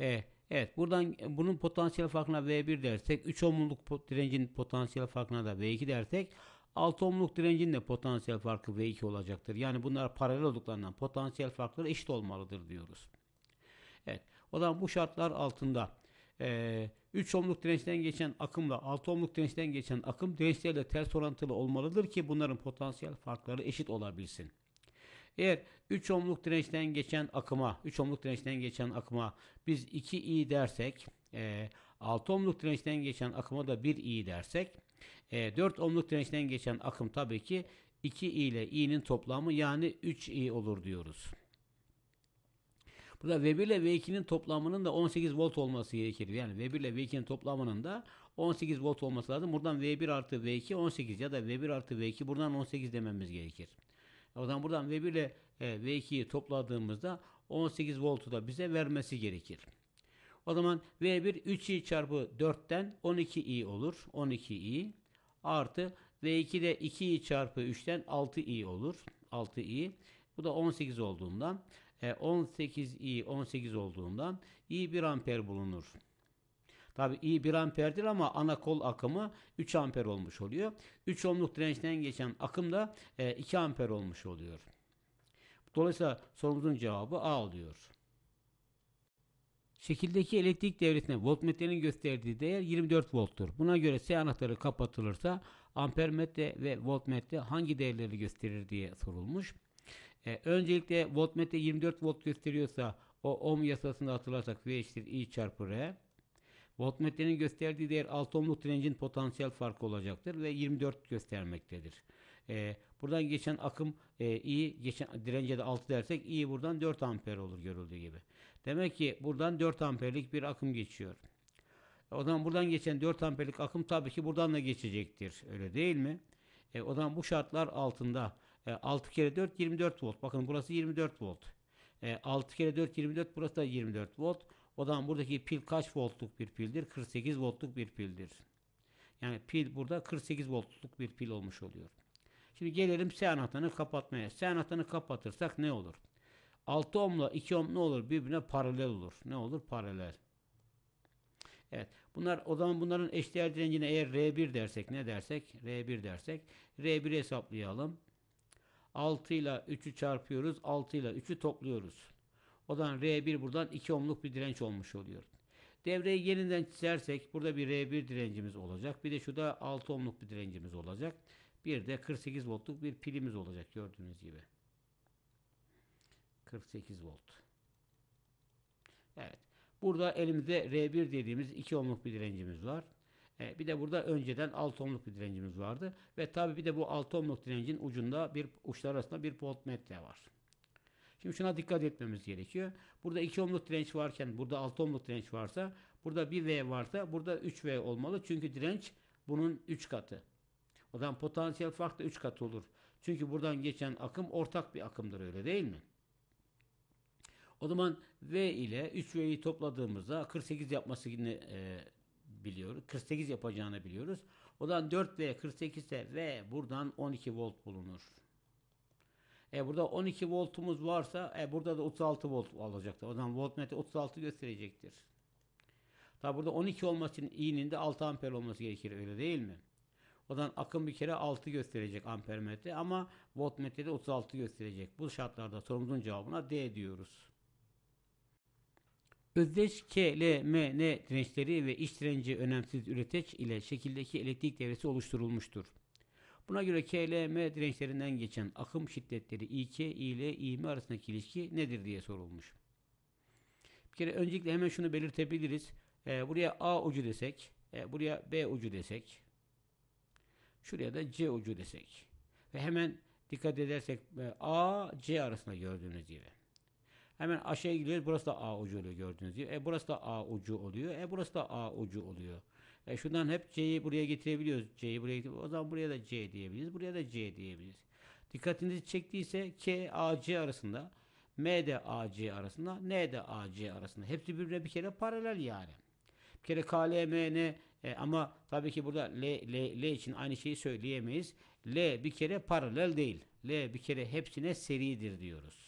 E, evet buradan bunun potansiyel farkına V1 dersek 3 ohmluk direncin potansiyel farkına da V2 dersek 6 ohmluk direncin de potansiyel farkı V2 olacaktır. Yani bunlar paralel olduklarından potansiyel farkları eşit olmalıdır diyoruz. Evet o zaman bu şartlar altında e, 3 ohmluk dirençten geçen akımla 6 ohmluk dirençten geçen akım dirençlerle ters orantılı olmalıdır ki bunların potansiyel farkları eşit olabilsin. Eğer 3 ohmluk dirençten geçen akıma, 3 ohmluk dirençten geçen akıma biz 2i dersek, e, 6 ohmluk dirençten geçen akıma da 1i dersek, e, 4 ohmluk dirençten geçen akım tabii ki 2i ile i'nin toplamı yani 3i olur diyoruz. Burada V1 ile V2'nin toplamının da 18 volt olması gerekir. Yani V1 ile V2'nin toplamının da 18 volt olması lazım. Buradan V1 artı V2 18 ya da V1 artı V2 buradan 18 dememiz gerekir. O zaman buradan V1 ile e, V2'yi topladığımızda 18 voltu da bize vermesi gerekir. O zaman V1 3i çarpı 4'ten 12i olur. 12i artı V2 de 2i çarpı 3'ten 6i olur. 6i. Bu da 18 olduğundan 18i e, 18 olduğundan i 1 amper bulunur. Tabi i 1 amperdir ama ana kol akımı 3 amper olmuş oluyor. 3 ohmluk dirençten geçen akım da 2 e, amper olmuş oluyor. Dolayısıyla sorumuzun cevabı A oluyor. Şekildeki elektrik devresine voltmetrenin gösterdiği değer 24 volttur. Buna göre S anahtarı kapatılırsa ampermetre ve voltmetre hangi değerleri gösterir diye sorulmuş. E, öncelikle voltmetre 24 volt gösteriyorsa o ohm yasasını hatırlarsak V eşittir I çarpı R. Voltmetrenin gösterdiği değer 6 ohmluk direncin potansiyel farkı olacaktır ve 24 göstermektedir. E, buradan geçen akım e, I geçen dirence de 6 dersek I buradan 4 amper olur görüldüğü gibi. Demek ki buradan 4 amperlik bir akım geçiyor. O zaman buradan geçen 4 amperlik akım tabii ki buradan da geçecektir. Öyle değil mi? E, o zaman bu şartlar altında e, 6 kere 4 24 volt. Bakın burası 24 volt. E, 6 kere 4 24 burası da 24 volt. O zaman buradaki pil kaç voltluk bir pildir? 48 voltluk bir pildir. Yani pil burada 48 voltluk bir pil olmuş oluyor. Şimdi gelelim S anahtarını kapatmaya. S anahtarını kapatırsak ne olur? 6 ohmla 2 ohm ne olur? Birbirine paralel olur. Ne olur? Paralel. Evet. Bunlar o zaman bunların eşdeğer direncine eğer R1 dersek ne dersek? R1 dersek R1'i hesaplayalım. 6 ile 3'ü çarpıyoruz. 6 ile 3'ü topluyoruz. O zaman R1 buradan 2 ohmluk bir direnç olmuş oluyor. Devreyi yeniden çizersek burada bir R1 direncimiz olacak. Bir de şurada 6 ohmluk bir direncimiz olacak. Bir de 48 voltluk bir pilimiz olacak gördüğünüz gibi. 48 volt. Evet. Burada elimizde R1 dediğimiz 2 ohmluk bir direncimiz var. E, bir de burada önceden 6 ohmluk bir direncimiz vardı. Ve tabi bir de bu 6 ohmluk direncin ucunda bir uçlar arasında bir voltmetre var. Şimdi şuna dikkat etmemiz gerekiyor. Burada 2 ohmluk direnç varken burada 6 ohmluk direnç varsa burada 1V varsa burada 3V olmalı. Çünkü direnç bunun 3 katı. O zaman potansiyel fark da 3 katı olur. Çünkü buradan geçen akım ortak bir akımdır öyle değil mi? O zaman V ile 3V'yi topladığımızda 48 yapması yine e, biliyoruz. 48 yapacağını biliyoruz. O da 4 ve 48 ise v buradan 12 volt bulunur. E burada 12 voltumuz varsa e burada da 36 volt alacaktır. O zaman voltmetre 36 gösterecektir. Tabi burada 12 olması için i'nin de 6 amper olması gerekir öyle değil mi? O zaman akım bir kere 6 gösterecek ampermetre ama de 36 gösterecek. Bu şartlarda sorumuzun cevabına D diyoruz. Özdeş K, dirençleri ve iç direnci önemsiz üreteç ile şekildeki elektrik devresi oluşturulmuştur. Buna göre KLM dirençlerinden geçen akım şiddetleri İK, İ ile İM arasındaki ilişki nedir diye sorulmuş. Bir kere öncelikle hemen şunu belirtebiliriz. E, buraya A ucu desek, e, buraya B ucu desek, şuraya da C ucu desek ve hemen dikkat edersek e, A, C arasında gördüğünüz gibi. Hemen aşağıya gidiyoruz. Burası da A ucu oluyor gördüğünüz gibi. E burası da A ucu oluyor. E burası da A ucu oluyor. E şundan hep C'yi buraya getirebiliyoruz. C'yi buraya getirebiliyoruz. O zaman buraya da C diyebiliriz. Buraya da C diyebiliriz. Dikkatinizi çektiyse K, A, C arasında M de A, C arasında N de A, C arasında. Hepsi birbirine bir kere paralel yani. Bir kere K, L, M, N e, ama tabii ki burada L, L, L için aynı şeyi söyleyemeyiz. L bir kere paralel değil. L bir kere hepsine seridir diyoruz.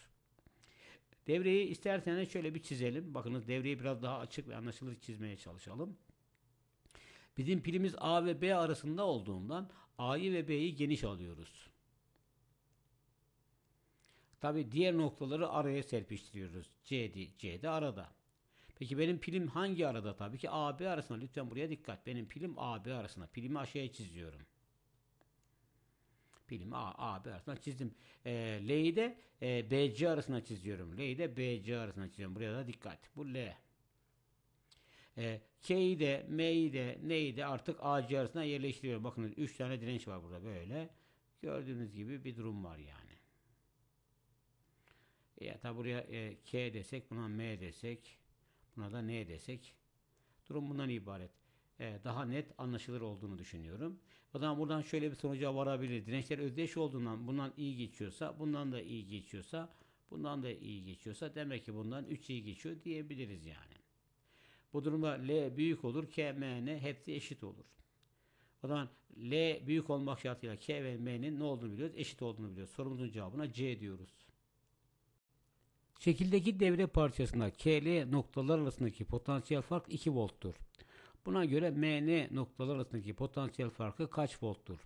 Devreyi isterseniz şöyle bir çizelim. Bakınız devreyi biraz daha açık ve anlaşılır çizmeye çalışalım. Bizim pilimiz A ve B arasında olduğundan A'yı ve B'yi geniş alıyoruz. Tabi diğer noktaları araya serpiştiriyoruz. C'de, C'de arada. Peki benim pilim hangi arada? Tabii ki AB arasında. Lütfen buraya dikkat. Benim pilim AB arasında. Pilimi aşağıya çiziyorum. Pilimi A, A, B arasına çizdim. E, L'yi de e, BC arasına çiziyorum. L'yi de c arasında çiziyorum. Buraya da dikkat. Bu L. E, K'yi de, M'yi de, N'yi de artık AC arasına yerleştiriyorum. Bakın 3 tane direnç var burada böyle. Gördüğünüz gibi bir durum var yani. E, ya tabi buraya e, K desek, buna M desek, buna da N desek. Durum bundan ibaret. E, daha net anlaşılır olduğunu düşünüyorum. O zaman buradan şöyle bir sonuca varabilir. Dirençler özdeş olduğundan bundan iyi geçiyorsa, bundan da iyi geçiyorsa, bundan da iyi geçiyorsa demek ki bundan 3 iyi geçiyor diyebiliriz yani. Bu durumda L büyük olur, K, M, N hepsi eşit olur. O zaman L büyük olmak şartıyla K ve M'nin ne olduğunu biliyoruz? Eşit olduğunu biliyoruz. Sorumuzun cevabına C diyoruz. Şekildeki devre parçasında K L noktalar arasındaki potansiyel fark 2 volttur. Buna göre MN noktalar arasındaki potansiyel farkı kaç volttur?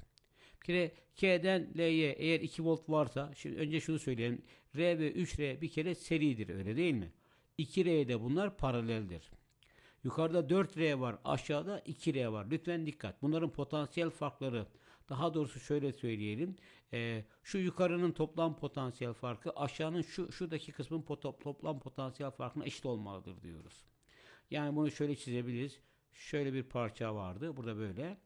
Bir kere K'den L'ye eğer 2 volt varsa şimdi önce şunu söyleyelim. R ve 3R bir kere seridir öyle değil mi? 2R'de bunlar paraleldir. Yukarıda 4R var, aşağıda 2R var. Lütfen dikkat. Bunların potansiyel farkları, daha doğrusu şöyle söyleyelim. E, şu yukarının toplam potansiyel farkı, aşağının şu şuradaki kısmın pot toplam potansiyel farkına eşit olmalıdır diyoruz. Yani bunu şöyle çizebiliriz. Şöyle bir parça vardı. Burada böyle.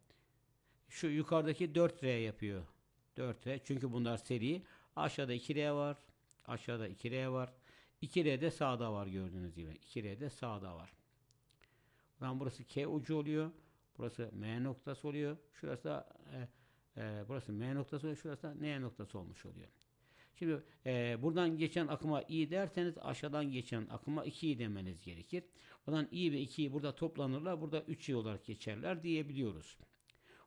Şu yukarıdaki 4R yapıyor. 4R. Çünkü bunlar seri. Aşağıda 2R var. Aşağıda 2R var. 2R de sağda var gördüğünüz gibi. 2R de sağda var. Buradan burası K ucu oluyor. Burası M noktası oluyor. Şurası da e, e, burası M noktası oluyor. Şurası da N noktası olmuş oluyor. Şimdi e, buradan geçen akıma i derseniz aşağıdan geçen akıma 2'yi demeniz gerekir. Buradan i ve 2'yi burada toplanırlar. Burada 3i olarak geçerler diyebiliyoruz.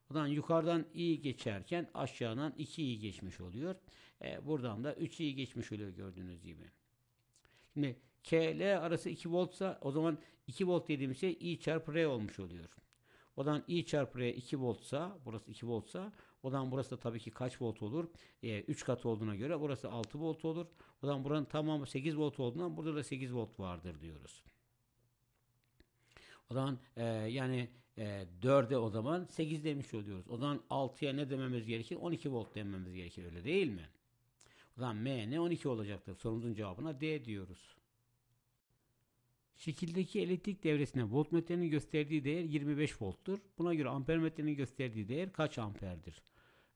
Buradan yukarıdan i geçerken aşağıdan 2i geçmiş oluyor. E, buradan da 3i geçmiş oluyor gördüğünüz gibi. Şimdi KL arası 2 voltsa o zaman 2 volt dediğimiz şey i çarpı r olmuş oluyor. Buradan i çarpı r 2 voltsa burası 2 voltsa Buradan burası da tabii ki kaç volt olur? E, ee, 3 kat olduğuna göre burası 6 volt olur. Buradan buranın tamamı 8 volt olduğundan burada da 8 volt vardır diyoruz. O zaman e, yani e, 4'e o zaman 8 demiş oluyoruz. O zaman 6'ya ne dememiz gerekir? 12 volt dememiz gerekir öyle değil mi? O zaman M ne 12 olacaktır? Sorumuzun cevabına D diyoruz. Şekildeki elektrik devresine voltmetrenin gösterdiği değer 25 volttur. Buna göre ampermetrenin gösterdiği değer kaç amperdir?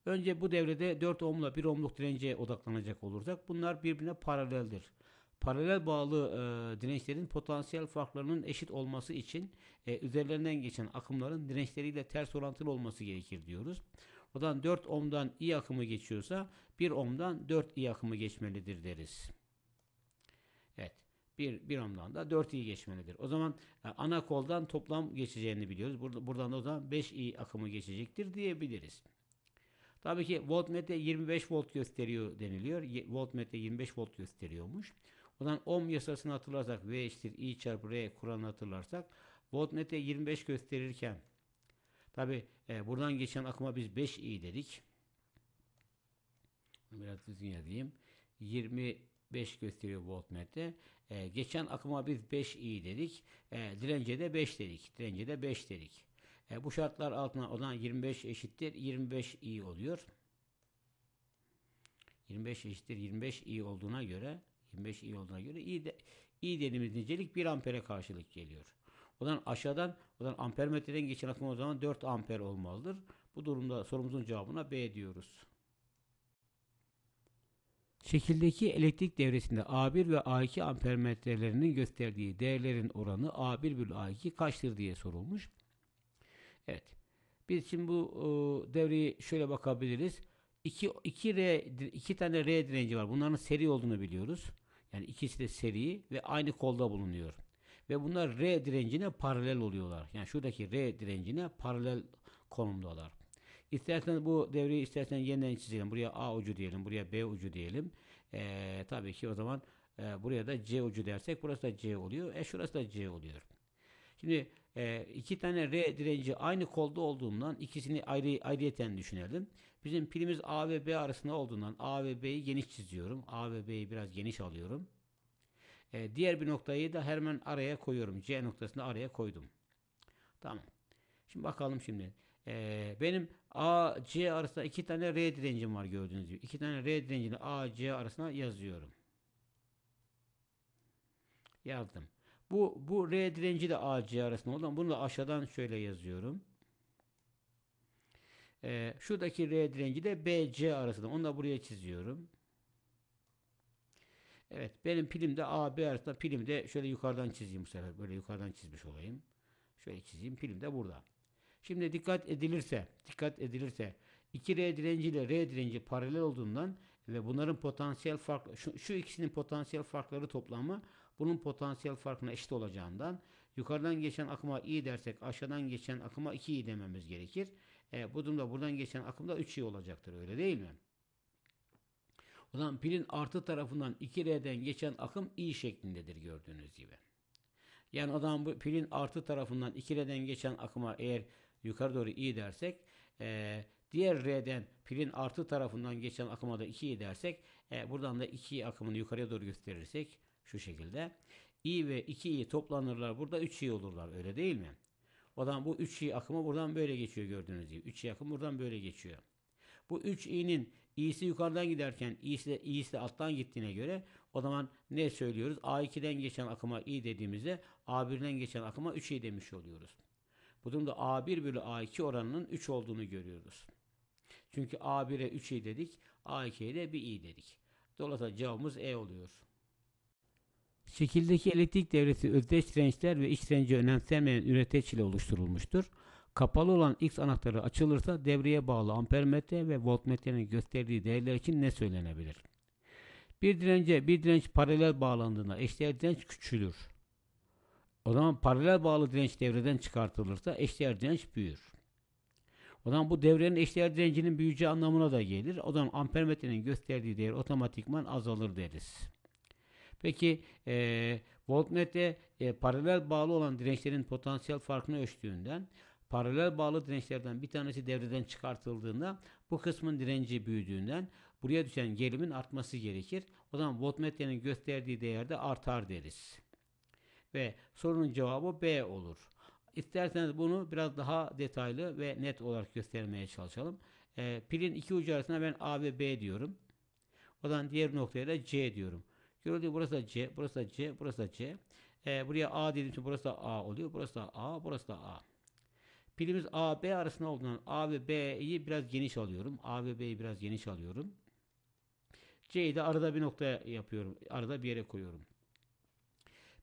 Önce bu devrede 4 ohmla 1 ohmluk dirence odaklanacak olursak bunlar birbirine paraleldir. Paralel bağlı e, dirençlerin potansiyel farklarının eşit olması için e, üzerlerinden geçen akımların dirençleriyle ters orantılı olması gerekir diyoruz. Buradan 4 ohmdan i akımı geçiyorsa 1 ohmdan 4 i akımı geçmelidir deriz. Bir, bir ondan da 4i geçmelidir. O zaman e, ana koldan toplam geçeceğini biliyoruz. Burada, buradan da o zaman 5i akımı geçecektir diyebiliriz. Tabii ki voltmetre 25 volt gösteriyor deniliyor. Voltmetre 25 volt gösteriyormuş. Ondan ohm yasasını hatırlarsak V eşittir I çarpı R kuralını hatırlarsak voltmetre 25 gösterirken tabi e, buradan geçen akıma biz 5i dedik. Biraz düzgün yazayım. 20 5 gösteriyor voltmetre. E, geçen akıma biz 5i dedik. E, dirence 5 dedik. Direncede 5 dedik. E, bu şartlar altına olan 25 eşittir 25i oluyor. 25 eşittir 25i olduğuna göre 25i olduğuna göre i, de, i dediğimiz nicelik 1 ampere karşılık geliyor. Odan aşağıdan odan ampermetreden geçen akım o zaman 4 amper olmalıdır. Bu durumda sorumuzun cevabına B diyoruz. Şekildeki elektrik devresinde A1 ve A2 ampermetrelerinin gösterdiği değerlerin oranı A1 bölü A2 kaçtır diye sorulmuş. Evet. Biz şimdi bu e, devreyi şöyle bakabiliriz. 2 2 R 2 tane R direnci var. Bunların seri olduğunu biliyoruz. Yani ikisi de seri ve aynı kolda bulunuyor. Ve bunlar R direncine paralel oluyorlar. Yani şuradaki R direncine paralel konumdalar. İstersen bu devreyi istersen yeniden çizelim. Buraya A ucu diyelim. Buraya B ucu diyelim. E, tabii ki o zaman e, buraya da C ucu dersek burası da C oluyor. E şurası da C oluyor. Şimdi e, iki tane R direnci aynı kolda olduğundan ikisini ayrı ayrıyeten düşünelim. Bizim pilimiz A ve B arasında olduğundan A ve B'yi geniş çiziyorum. A ve B'yi biraz geniş alıyorum. E, diğer bir noktayı da hemen araya koyuyorum. C noktasını araya koydum. Tamam. Şimdi bakalım şimdi. Ee, benim A, C arasında iki tane R direncim var gördüğünüz gibi. İki tane R direncini A, C arasına yazıyorum. Yazdım. Bu, bu R direnci de A, C arasında olan. Bunu da aşağıdan şöyle yazıyorum. Ee, şuradaki R direnci de B, C arasında. Onu da buraya çiziyorum. Evet. Benim pilim de A, B arasında. Pilim de şöyle yukarıdan çizeyim bu sefer. Böyle yukarıdan çizmiş olayım. Şöyle çizeyim. Pilim de burada. Şimdi dikkat edilirse, dikkat edilirse 2R direnci ile R direnci paralel olduğundan ve bunların potansiyel fark şu, şu ikisinin potansiyel farkları toplamı bunun potansiyel farkına eşit olacağından yukarıdan geçen akıma i dersek aşağıdan geçen akıma 2i dememiz gerekir. E, bu durumda buradan geçen akım da 3i olacaktır öyle değil mi? O zaman pilin artı tarafından 2R'den geçen akım i şeklindedir gördüğünüz gibi. Yani adam bu pilin artı tarafından 2R'den geçen akıma eğer yukarı doğru i dersek e, diğer r'den pilin artı tarafından geçen akıma da 2i dersek e, buradan da 2 akımını yukarıya doğru gösterirsek şu şekilde i ve 2i toplanırlar burada 3i olurlar öyle değil mi? O zaman bu 3i akımı buradan böyle geçiyor gördüğünüz gibi. 3i akım buradan böyle geçiyor. Bu 3i'nin i'si yukarıdan giderken i'si de, i'si de alttan gittiğine göre o zaman ne söylüyoruz? A2'den geçen akıma i dediğimizde A1'den geçen akıma 3i demiş oluyoruz. Bu durumda A1 bölü A2 oranının 3 olduğunu görüyoruz. Çünkü A1'e 3 i dedik, A2'ye de 1 i dedik. Dolayısıyla cevabımız E oluyor. Şekildeki elektrik devresi özdeş dirençler ve iç direnci önemsemeyen üreteç ile oluşturulmuştur. Kapalı olan X anahtarı açılırsa devreye bağlı ampermetre ve voltmetrenin gösterdiği değerler için ne söylenebilir? Bir dirence bir direnç paralel bağlandığında eşdeğer direnç küçülür. O zaman paralel bağlı direnç devreden çıkartılırsa eşdeğer direnç büyür. O zaman bu devrenin eşdeğer direncinin büyüyeceği anlamına da gelir. O zaman ampermetrenin gösterdiği değer otomatikman azalır deriz. Peki e, voltmetre e, paralel bağlı olan dirençlerin potansiyel farkını ölçtüğünden paralel bağlı dirençlerden bir tanesi devreden çıkartıldığında bu kısmın direnci büyüdüğünden buraya düşen gerilimin artması gerekir. O zaman voltmetrenin gösterdiği değerde artar deriz ve sorunun cevabı B olur. İsterseniz bunu biraz daha detaylı ve net olarak göstermeye çalışalım. E, pilin iki ucu arasında ben A ve B diyorum. O zaman diğer noktaya da C diyorum. Gördüğünüz burası da C, burası da C, burası da C. E, buraya A dediğim için burası da A oluyor. Burası da A, burası da A. Pilimiz A, B arasında olduğundan A ve B'yi biraz geniş alıyorum. A ve B'yi biraz geniş alıyorum. C'yi de arada bir noktaya yapıyorum. Arada bir yere koyuyorum.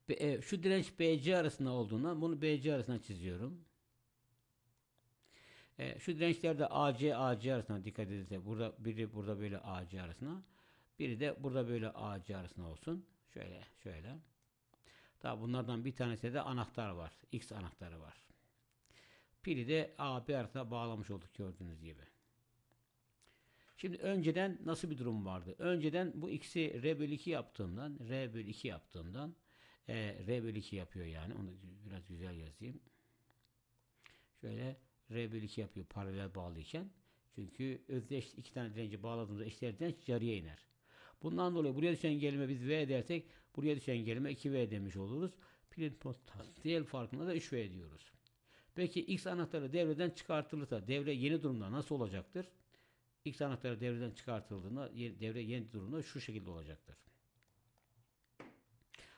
E, şu direnç BC arasında olduğuna bunu BC arasına çiziyorum. E, şu dirençlerde AC AC arasında dikkat edilse burada biri burada böyle AC arasına biri de burada böyle AC arasına olsun. Şöyle şöyle. Daha bunlardan bir tanesi de anahtar var. X anahtarı var. Pili de AB arasına bağlamış olduk gördüğünüz gibi. Şimdi önceden nasıl bir durum vardı? Önceden bu x'i R bölü 2 yaptığımdan, R bölü 2 yaptığımdan e, R bölü 2 yapıyor yani. Onu biraz güzel yazayım. Şöyle R bölü 2 yapıyor paralel bağlıyken. Çünkü özdeş iki tane direnci bağladığımızda eşdeğer direnç yarıya iner. Bundan dolayı buraya düşen gelime biz V dersek buraya düşen gelime 2V demiş oluruz. Pilin potansiyel farkında da 3V diyoruz. Peki X anahtarı devreden çıkartılırsa devre yeni durumda nasıl olacaktır? X anahtarı devreden çıkartıldığında devre yeni durumda şu şekilde olacaktır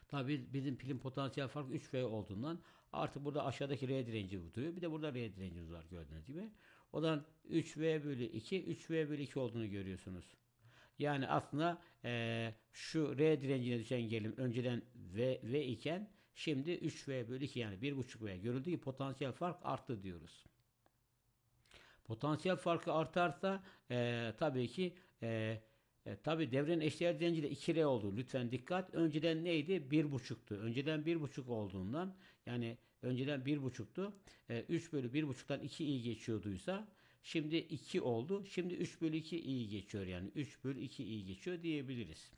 tabi bizim pilin potansiyel farkı 3V olduğundan artık burada aşağıdaki R direnci duruyor. Bir de burada R direncimiz var gördüğünüz gibi. O zaman 3V bölü 2, 3V bölü 2 olduğunu görüyorsunuz. Yani aslında e, şu R direncine düşen gelim önceden V, v iken şimdi 3V bölü 2 yani 1.5V görüldüğü gibi potansiyel fark arttı diyoruz. Potansiyel farkı artarsa e, tabii ki e, e, tabii devrenin eşdeğer direnci de 2R oldu. Lütfen dikkat. Önceden neydi? 1,5'tu. Önceden 1,5 olduğundan yani önceden 1,5'tu. E, 3 bölü 1,5'tan 2 iyi geçiyorduysa şimdi 2 oldu. Şimdi 3 bölü 2 iyi geçiyor. Yani 3 bölü 2 iyi geçiyor diyebiliriz.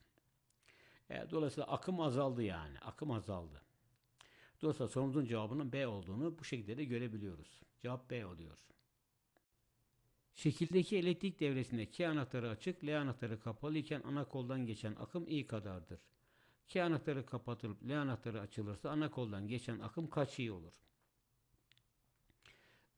E, dolayısıyla akım azaldı yani. Akım azaldı. Dolayısıyla sorumuzun cevabının B olduğunu bu şekilde de görebiliyoruz. Cevap B oluyor. Şekildeki elektrik devresinde K anahtarı açık, L anahtarı kapalı iken ana koldan geçen akım I kadardır. K anahtarı kapatılıp L anahtarı açılırsa ana koldan geçen akım kaç I olur?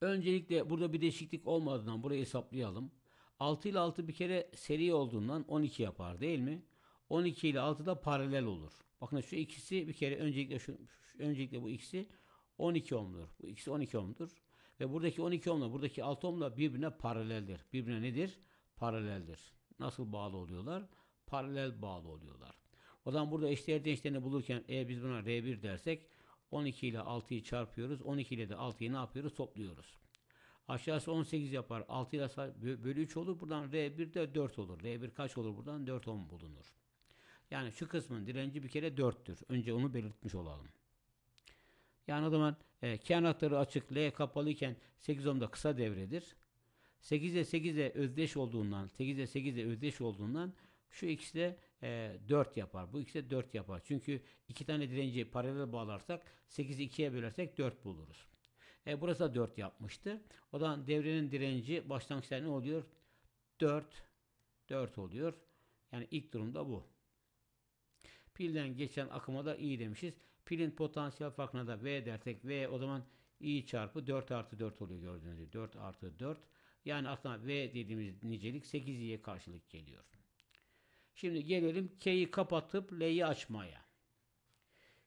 Öncelikle burada bir değişiklik olmadığından burayı hesaplayalım. 6 ile 6 bir kere seri olduğundan 12 yapar değil mi? 12 ile 6 da paralel olur. Bakın şu ikisi bir kere öncelikle şu, öncelikle bu ikisi 12 ohmdur. Bu ikisi 12 ohmdur. Ve buradaki 12 ohmla buradaki 6 ohmla birbirine paraleldir. Birbirine nedir? Paraleldir. Nasıl bağlı oluyorlar? Paralel bağlı oluyorlar. O zaman burada eşdeğer dirençlerini bulurken eğer biz buna R1 dersek 12 ile 6'yı çarpıyoruz. 12 ile de 6'yı ne yapıyoruz? Topluyoruz. Aşağısı 18 yapar. 6 ile bölü 3 olur. Buradan R1 de 4 olur. R1 kaç olur? Buradan 4 ohm bulunur. Yani şu kısmın direnci bir kere 4'tür. Önce onu belirtmiş olalım. Yani o zaman e, K anahtarı açık, L kapalıyken 8 ohm da kısa devredir. 8'e 8'e özdeş olduğundan, 8'e 8'e özdeş olduğundan şu ikisi de e, 4 yapar. Bu ikisi de 4 yapar. Çünkü iki tane direnci paralel bağlarsak 8'i 2'ye bölersek 4 buluruz. E, burası da 4 yapmıştı. O zaman devrenin direnci başlangıçta ne oluyor? 4 4 oluyor. Yani ilk durumda bu. Pilden geçen akıma da iyi demişiz. Pilin potansiyel farkına da V dersek V o zaman i çarpı 4 artı 4 oluyor gördüğünüz gibi. 4 artı 4. Yani aslında V dediğimiz nicelik 8i'ye karşılık geliyor. Şimdi gelelim K'yi kapatıp L'yi açmaya.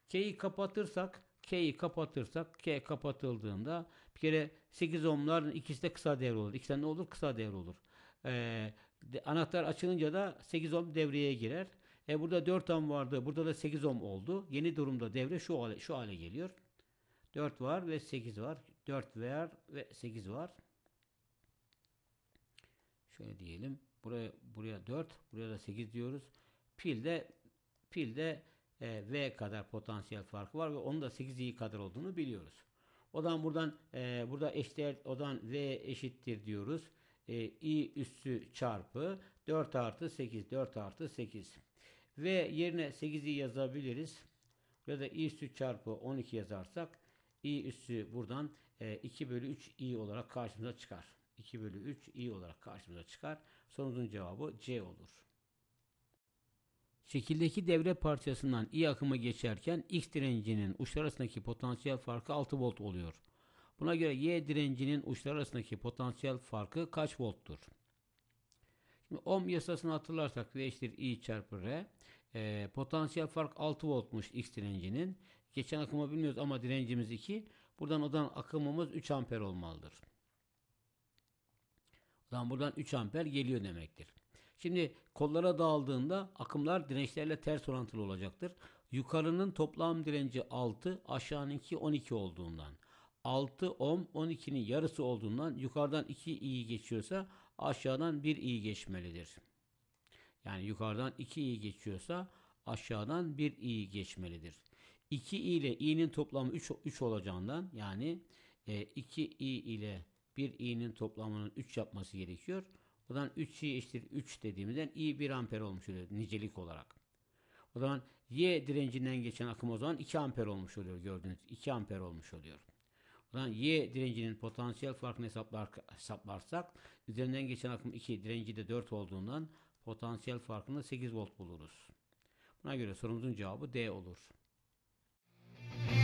K'yi kapatırsak K'yi kapatırsak K kapatıldığında bir kere 8 ohmların ikisi de kısa devre olur. İkisinden ne olur? Kısa devre olur. Ee, anahtar açılınca da 8 ohm devreye girer. E burada 4 ohm vardı. Burada da 8 ohm oldu. Yeni durumda devre şu hale, şu hale geliyor. 4 var ve 8 var. 4 var ve 8 var. Şöyle diyelim. Buraya buraya 4, buraya da 8 diyoruz. Pilde pilde e, V kadar potansiyel farkı var ve onun da 8i kadar olduğunu biliyoruz. Odan buradan e, burada eşdeğer odan V eşittir diyoruz. E, i üssü çarpı 4 artı 8 4 artı 8 ve yerine 8'i yazabiliriz. Ya da i üstü çarpı 12 yazarsak i üstü buradan 2 e, bölü 3 i olarak karşımıza çıkar. 2 bölü 3 i olarak karşımıza çıkar. Sorumuzun cevabı C olur. Şekildeki devre parçasından i akımı geçerken x direncinin uçlar arasındaki potansiyel farkı 6 volt oluyor. Buna göre y direncinin uçlar arasındaki potansiyel farkı kaç volttur? Şimdi ohm yasasını hatırlarsak V eşittir I çarpı R. E, potansiyel fark 6 voltmuş X direncinin. Geçen akımı bilmiyoruz ama direncimiz 2. Buradan odan akımımız 3 amper olmalıdır. Lan buradan 3 amper geliyor demektir. Şimdi kollara dağıldığında akımlar dirençlerle ters orantılı olacaktır. Yukarının toplam direnci 6, aşağınınki 12 olduğundan. 6 ohm 12'nin yarısı olduğundan yukarıdan 2 I geçiyorsa aşağıdan bir i geçmelidir. Yani yukarıdan iki i geçiyorsa aşağıdan bir i geçmelidir. 2 i ile i'nin toplamı 3, olacağından yani 2 e, i ile bir i'nin toplamının 3 yapması gerekiyor. O zaman 3 i eşittir 3 dediğimizden i 1 amper olmuş oluyor nicelik olarak. O zaman y direncinden geçen akım o zaman 2 amper olmuş oluyor gördüğünüz 2 amper olmuş oluyor. Y direncinin potansiyel farkını hesaplar, hesaplarsak üzerinden geçen akım 2 direnci de 4 olduğundan potansiyel farkını 8 volt buluruz. Buna göre sorumuzun cevabı D olur. Müzik